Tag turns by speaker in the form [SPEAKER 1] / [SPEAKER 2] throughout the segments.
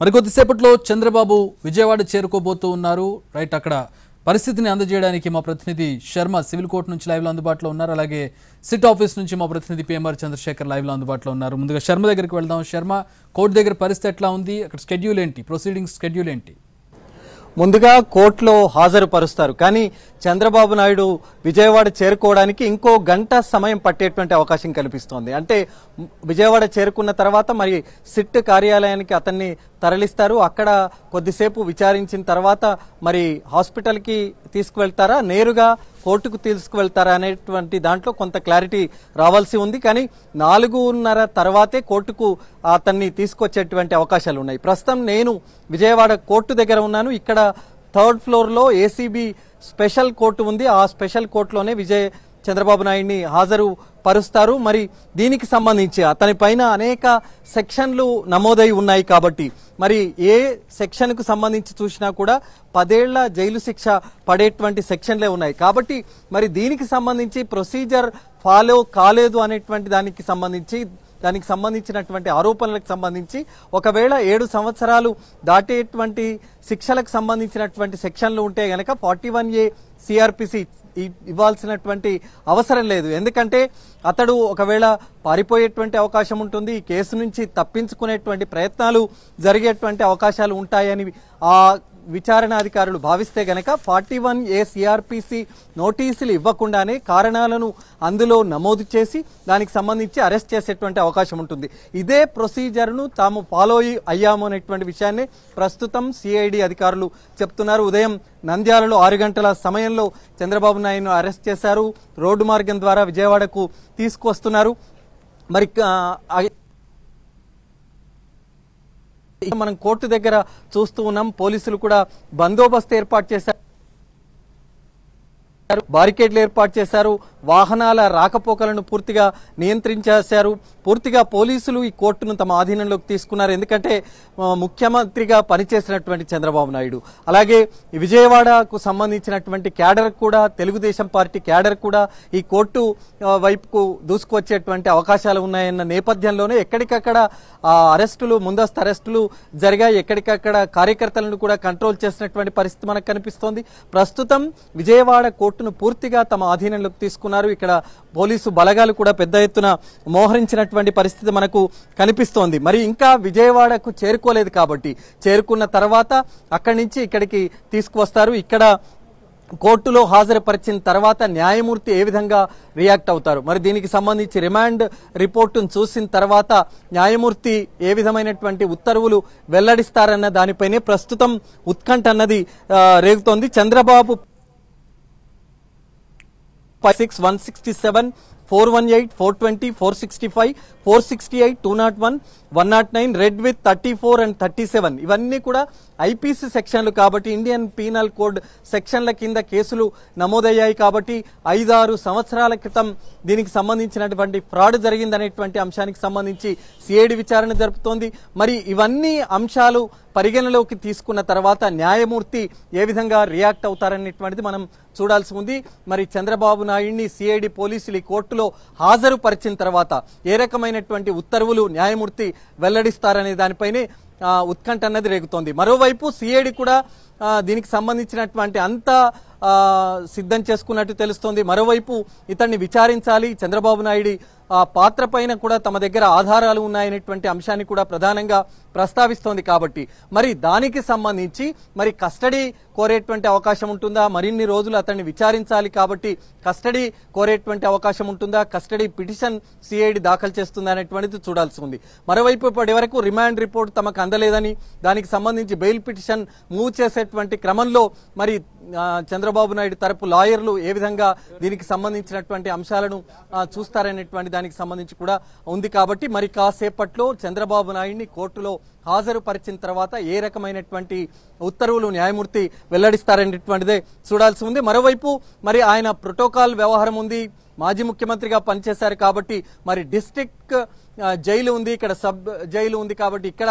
[SPEAKER 1] మరికొద్దిసేపట్లో చంద్రబాబు విజయవాడ చేరుకోబోతూ ఉన్నారు రైట్ అక్కడ పరిస్థితిని అందజేయడానికి మా ప్రతినిధి శర్మ సివిల్ కోర్టు నుంచి లైవ్లో అందుబాటులో ఉన్నారు అలాగే సిట్ ఆఫీస్ నుంచి మా ప్రతినిధి పిఎంఆర్ చంద్రశేఖర్ లైవ్లో అందుబాటులో ఉన్నారు ముందుగా శర్మ దగ్గరికి వెళ్దాం శర్మ కోర్టు దగ్గర పరిస్థితి ఎట్లా ఉంది అక్కడ స్కెడ్యూల్ ఏంటి ప్రొసీడింగ్ స్కెడ్యూల్ ఏంటి ముందుగా కోర్టులో హాజరుపరుస్తారు కానీ చంద్రబాబు నాయుడు విజయవాడ చేరుకోవడానికి ఇంకో గంట సమయం పట్టేటువంటి అవకాశం కల్పిస్తోంది అంటే విజయవాడ చేరుకున్న తర్వాత మరి సిట్ కార్యాలయానికి అతన్ని తరలిస్తారు అక్కడ కొద్దిసేపు విచారించిన తర్వాత మరి హాస్పిటల్కి తీసుకువెళ్తారా నేరుగా కోర్టుకు తీసుకువెళ్తారా అనేటువంటి దాంట్లో కొంత క్లారిటీ రావాల్సి ఉంది కానీ నాలుగున్నర తర్వాతే కోర్టుకు అతన్ని తీసుకొచ్చేటువంటి అవకాశాలు ఉన్నాయి ప్రస్తుతం నేను విజయవాడ కోర్టు దగ్గర ఉన్నాను ఇక్కడ థర్డ్ ఫ్లోర్లో ఏసీబీ స్పెషల్ కోర్టు ఉంది ఆ స్పెషల్ కోర్టులోనే విజయ్ చంద్రబాబు నాయుడిని హాజరు పరుస్తారు మరి దీనికి సంబంధించి అతని పైన అనేక సెక్షన్లు నమోదై ఉన్నాయి కాబట్టి మరి ఏ సెక్షన్కు సంబంధించి చూసినా కూడా పదేళ్ల జైలు శిక్ష పడేటువంటి సెక్షన్లే ఉన్నాయి కాబట్టి మరి దీనికి సంబంధించి ప్రొసీజర్ ఫాలో కాలేదు అనేటువంటి దానికి సంబంధించి దానికి సంబంధించినటువంటి ఆరోపణలకు సంబంధించి ఒకవేళ ఏడు సంవత్సరాలు దాటేటువంటి శిక్షలకు సంబంధించినటువంటి సెక్షన్లు ఉంటే గనక ఫార్టీ వన్ ఏ సిఆర్పిసి ఇవ్వాల్సినటువంటి అవసరం లేదు ఎందుకంటే అతడు ఒకవేళ పారిపోయేటువంటి అవకాశం ఉంటుంది ఈ కేసు నుంచి తప్పించుకునేటువంటి ప్రయత్నాలు జరిగేటువంటి అవకాశాలు ఉంటాయని ఆ విచారణాధికారులు భావిస్తే గనక ఫార్టీ వన్ ఏ సిఆర్పిసి నోటీసులు ఇవ్వకుండానే కారణాలను అందులో నమోదు చేసి దానికి సంబంధించి అరెస్ట్ చేసేటువంటి అవకాశం ఉంటుంది ఇదే ప్రొసీజర్ను తాము ఫాలో అయ్యాము అనేటువంటి విషయాన్ని ప్రస్తుతం సిఐడి అధికారులు చెప్తున్నారు ఉదయం నంద్యాలలో ఆరు గంటల సమయంలో చంద్రబాబు నాయుడును అరెస్ట్ చేశారు రోడ్డు మార్గం ద్వారా విజయవాడకు తీసుకువస్తున్నారు మరి మనం కోర్టు దగ్గర చూస్తూ ఉన్నాం పోలీసులు కూడా బందోబస్తు ఏర్పాటు చేశారు బారికేడ్లు ఏర్పాటు చేశారు వాహనాల రాకపోకలను పూర్తిగా నియంత్రించేశారు పూర్తిగా పోలీసులు ఈ కోర్టును తమ ఆధీనంలోకి తీసుకున్నారు ఎందుకంటే ముఖ్యమంత్రిగా పనిచేసినటువంటి చంద్రబాబు నాయుడు అలాగే విజయవాడకు సంబంధించినటువంటి క్యాడర్ కూడా తెలుగుదేశం పార్టీ క్యాడర్ కూడా ఈ కోర్టు వైపుకు దూసుకొచ్చేటువంటి అవకాశాలు ఉన్నాయన్న నేపథ్యంలోనే ఎక్కడికక్కడ అరెస్టులు ముందస్తు అరెస్టులు జరిగాయి ఎక్కడికక్కడ కార్యకర్తలను కూడా కంట్రోల్ చేసినటువంటి పరిస్థితి మనకు కనిపిస్తోంది ప్రస్తుతం విజయవాడ కోర్టును పూర్తిగా తమ ఆధీనంలోకి తీసుకున్నారు చేసుకున్నారు ఇక్కడ పోలీసు బలగాలు కూడా పెద్ద ఎత్తున మోహరించినటువంటి పరిస్థితి మనకు కనిపిస్తోంది మరి ఇంకా విజయవాడకు చేరుకోలేదు కాబట్టి చేరుకున్న తర్వాత అక్కడి నుంచి ఇక్కడికి తీసుకువస్తారు ఇక్కడ కోర్టులో హాజరుపరిచిన తర్వాత న్యాయమూర్తి ఏ విధంగా రియాక్ట్ అవుతారు మరి దీనికి సంబంధించి రిమాండ్ రిపోర్టును చూసిన తర్వాత న్యాయమూర్తి ఏ విధమైనటువంటి ఉత్తర్వులు వెల్లడిస్తారన్న దానిపైనే ప్రస్తుతం ఉత్కంఠ అన్నది రేగుతోంది Chandrababu five six one sixty seven four one eight four twenty four sixty five four sixty eight two nought one one nought nine read with thirty four and thirty seven ఇవన్నీ కూడా ఐపీసీ సెక్షన్లు కాబట్టి ఇండియన్ పీనల్ కోడ్ సెక్షన్ల కింద కేసులు నమోదయ్యాయి కాబట్టి ఐదారు సంవత్సరాల క్రితం దీనికి సంబంధించినటువంటి ఫ్రాడ్ జరిగిందనేటువంటి అంశానికి సంబంధించి సిఐడి విచారణ జరుపుతోంది మరి ఇవన్నీ అంశాలు పరిగణలోకి తీసుకున్న తర్వాత న్యాయమూర్తి ఏ విధంగా రియాక్ట్ అవుతారనేటువంటిది మనం చూడాల్సి ఉంది మరి చంద్రబాబు నాయుడిని సిఐడి పోలీసులు ఈ కోర్టులో హాజరుపరిచిన తర్వాత ఏ రకమైనటువంటి ఉత్తర్వులు న్యాయమూర్తి వెల్లడిస్తారనే దానిపైనే ఉత్కంఠ అన్నది రేగుతోంది మరోవైపు సిఐడి కూడా దీనికి సంబంధించినటువంటి అంతా సిద్ధం చేసుకున్నట్టు తెలుస్తోంది మరోవైపు ఇతన్ని విచారించాలి చంద్రబాబు నాయుడు పాత్ర పైన కూడా తమ దగ్గర ఆధారాలు ఉన్నాయనేటువంటి అంశాన్ని కూడా ప్రధానంగా ప్రస్తావిస్తోంది కాబట్టి మరి దానికి సంబంధించి మరి కస్టడీ కోరేటువంటి అవకాశం ఉంటుందా మరిన్ని రోజులు అతన్ని విచారించాలి కాబట్టి కస్టడీ కోరేటువంటి అవకాశం ఉంటుందా కస్టడీ పిటిషన్ సిఐడి దాఖలు చేస్తుందా అనేటువంటిది చూడాల్సి ఉంది మరోవైపు ఇప్పటి వరకు రిమాండ్ రిపోర్ట్ తమకు అందలేదని దానికి సంబంధించి బెయిల్ పిటిషన్ మూవ్ చేసేటువంటి క్రమంలో మరి చంద్రబాబు నాయుడు తరపు లాయర్లు ఏ విధంగా దీనికి సంబంధించినటువంటి అంశాలను చూస్తారనేటువంటి దానికి సంబంధించి కూడా ఉంది కాబట్టి మరి కాసేపట్లో చంద్రబాబు నాయుడిని కోర్టులో హాజరుపరిచిన తర్వాత ఏ రకమైనటువంటి ఉత్తర్వులు న్యాయమూర్తి వెల్లడిస్తారనేటువంటిదే చూడాల్సి ఉంది మరోవైపు మరి ఆయన ప్రోటోకాల్ వ్యవహారం ఉంది మాజీ ముఖ్యమంత్రిగా పనిచేశారు కాబట్టి మరి డిస్టిక్ జైలు ఉంది ఇక్కడ సబ్ జైలు ఉంది కాబట్టి ఇక్కడ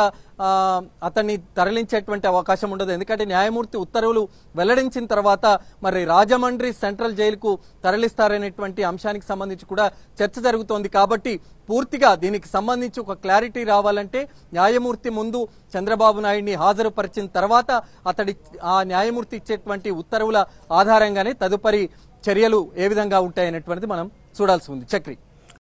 [SPEAKER 1] అతన్ని తరలించేటువంటి అవకాశం ఉండదు ఎందుకంటే న్యాయమూర్తి ఉత్తర్వులు వెల్లడించిన తర్వాత మరి రాజమండ్రి సెంట్రల్ జైలుకు తరలిస్తారనేటువంటి అంశానికి సంబంధించి కూడా చర్చ జరుగుతోంది కాబట్టి పూర్తిగా దీనికి సంబంధించి ఒక క్లారిటీ రావాలంటే న్యాయమూర్తి ముందు చంద్రబాబు నాయుడిని హాజరుపరిచిన తర్వాత అతడి ఆ న్యాయమూర్తి ఇచ్చేటువంటి ఉత్తర్వుల ఆధారంగానే తదుపరి చర్యలు ఏ విధంగా ఉంటాయనేటువంటిది మనం చూడాల్సి ఉంది చక్రి